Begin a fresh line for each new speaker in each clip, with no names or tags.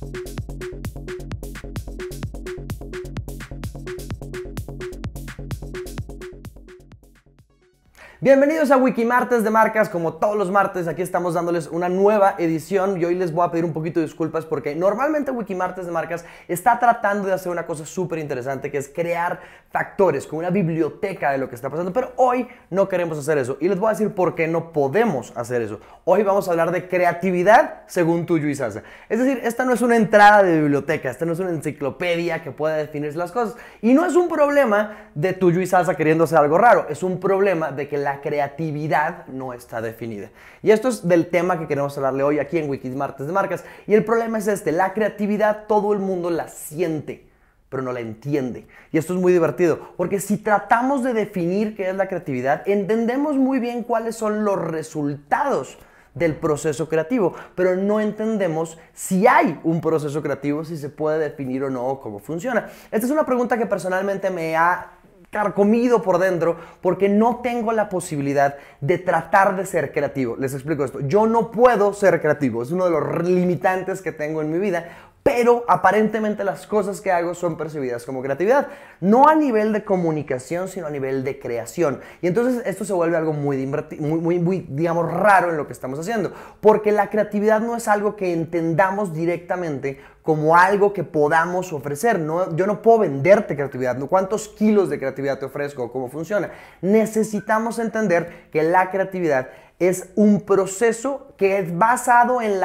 thank you Bienvenidos a Wikimartes de Marcas, como todos los martes aquí estamos dándoles una nueva edición y hoy les voy a pedir un poquito de disculpas porque normalmente Wikimartes de Marcas está tratando de hacer una cosa súper interesante que es crear factores, con una biblioteca de lo que está pasando, pero hoy no queremos hacer eso y les voy a decir por qué no podemos hacer eso. Hoy vamos a hablar de creatividad según tuyo y salsa Es decir, esta no es una entrada de biblioteca, esta no es una enciclopedia que pueda definirse las cosas y no es un problema de tuyo y Sasa queriendo hacer algo raro, es un problema de que la la creatividad no está definida. Y esto es del tema que queremos hablarle hoy aquí en Wikis Martes de Marcas. Y el problema es este, la creatividad todo el mundo la siente pero no la entiende. Y esto es muy divertido, porque si tratamos de definir qué es la creatividad, entendemos muy bien cuáles son los resultados del proceso creativo, pero no entendemos si hay un proceso creativo, si se puede definir o no, cómo funciona. Esta es una pregunta que personalmente me ha carcomido por dentro porque no tengo la posibilidad de tratar de ser creativo. Les explico esto. Yo no puedo ser creativo. Es uno de los limitantes que tengo en mi vida pero aparentemente las cosas que hago son percibidas como creatividad. No a nivel de comunicación, sino a nivel de creación. Y entonces esto se vuelve algo muy, muy, muy, digamos, raro en lo que estamos haciendo, porque la creatividad no es algo que entendamos directamente como algo que podamos ofrecer. yo no puedo venderte creatividad, no cuántos kilos de creatividad te ofrezco, cómo funciona. Necesitamos entender que la creatividad es un proceso que es basado en,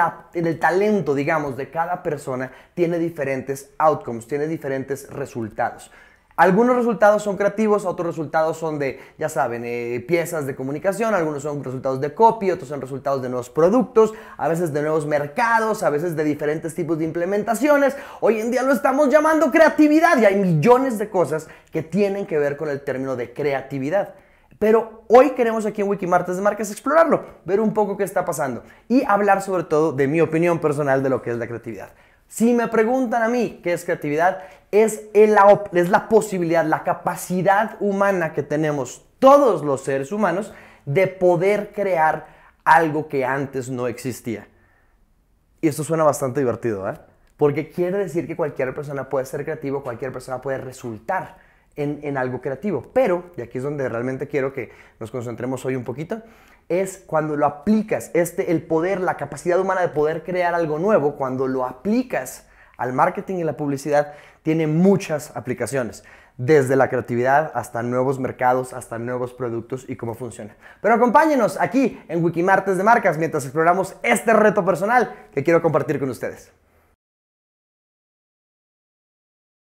el talento, digamos, de cada persona, tiene diferentes outcomes, tiene diferentes resultados. Algunos resultados son creativos, otros resultados son de, ya saben, eh, piezas de comunicación, algunos son resultados de copy, otros son resultados de nuevos productos, a veces de nuevos mercados, a veces de diferentes tipos de implementaciones. Hoy en día lo estamos llamando creatividad y hay millones de cosas que tienen que ver con el término de creatividad. Pero hoy queremos aquí en Wikimartes de Marcas explorarlo, ver un poco qué está pasando y hablar sobre todo de mi opinión personal de lo que es la creatividad. Si me preguntan a mí qué es creatividad, es, la posibilidad, la capacidad humana que tenemos todos los seres humanos de poder crear algo que antes no existía. Y esto suena bastante divertido, ¿eh? Porque quiere decir que cualquier persona puede ser creativo, cualquier persona puede resultar en, algo creativo. Pero, y aquí es donde realmente quiero que nos concentremos hoy un poquito, es cuando lo aplicas, este, el poder, la capacidad humana de poder crear algo nuevo, cuando lo aplicas al marketing y la publicidad, tiene muchas aplicaciones, desde la creatividad hasta nuevos mercados, hasta nuevos productos y cómo funciona. Pero acompáñenos aquí en Wikimartes de Marcas mientras exploramos este reto personal que quiero compartir con ustedes.